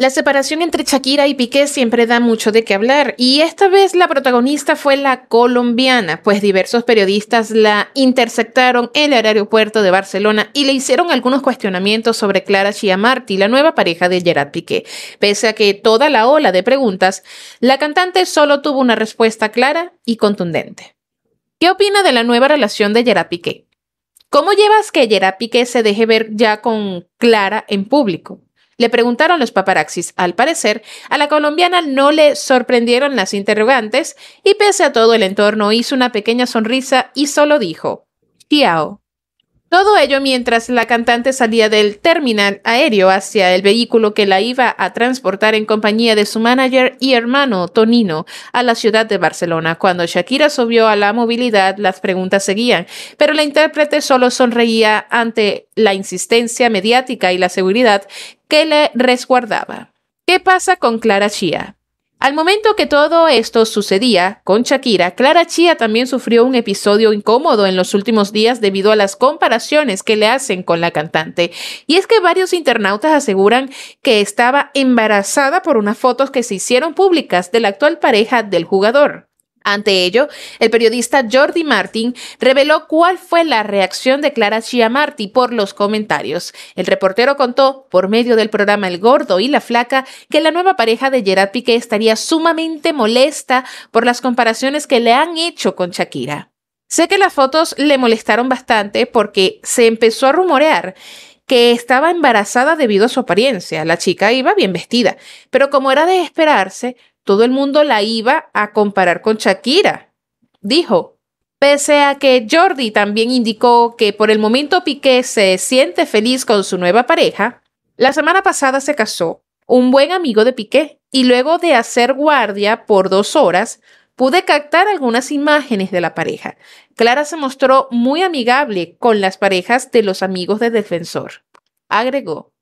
La separación entre Shakira y Piqué siempre da mucho de qué hablar y esta vez la protagonista fue la colombiana, pues diversos periodistas la interceptaron en el aeropuerto de Barcelona y le hicieron algunos cuestionamientos sobre Clara Chiamarti, la nueva pareja de Gerard Piqué. Pese a que toda la ola de preguntas, la cantante solo tuvo una respuesta clara y contundente. ¿Qué opina de la nueva relación de Gerard Piqué? ¿Cómo llevas que Gerard Piqué se deje ver ya con Clara en público? Le preguntaron los paparaxis. Al parecer, a la colombiana no le sorprendieron las interrogantes y pese a todo el entorno hizo una pequeña sonrisa y solo dijo, Chiao. Todo ello mientras la cantante salía del terminal aéreo hacia el vehículo que la iba a transportar en compañía de su manager y hermano Tonino a la ciudad de Barcelona. Cuando Shakira subió a la movilidad, las preguntas seguían, pero la intérprete solo sonreía ante la insistencia mediática y la seguridad que le resguardaba. ¿Qué pasa con Clara Chia? Al momento que todo esto sucedía con Shakira, Clara Chia también sufrió un episodio incómodo en los últimos días debido a las comparaciones que le hacen con la cantante. Y es que varios internautas aseguran que estaba embarazada por unas fotos que se hicieron públicas de la actual pareja del jugador. Ante ello, el periodista Jordi Martin reveló cuál fue la reacción de Clara Chiamarti por los comentarios. El reportero contó, por medio del programa El Gordo y la Flaca, que la nueva pareja de Gerard Piqué estaría sumamente molesta por las comparaciones que le han hecho con Shakira. Sé que las fotos le molestaron bastante porque se empezó a rumorear que estaba embarazada debido a su apariencia. La chica iba bien vestida, pero como era de esperarse, todo el mundo la iba a comparar con Shakira. Dijo, Pese a que Jordi también indicó que por el momento Piqué se siente feliz con su nueva pareja, la semana pasada se casó un buen amigo de Piqué y luego de hacer guardia por dos horas, pude captar algunas imágenes de la pareja. Clara se mostró muy amigable con las parejas de los amigos de defensor. Agregó,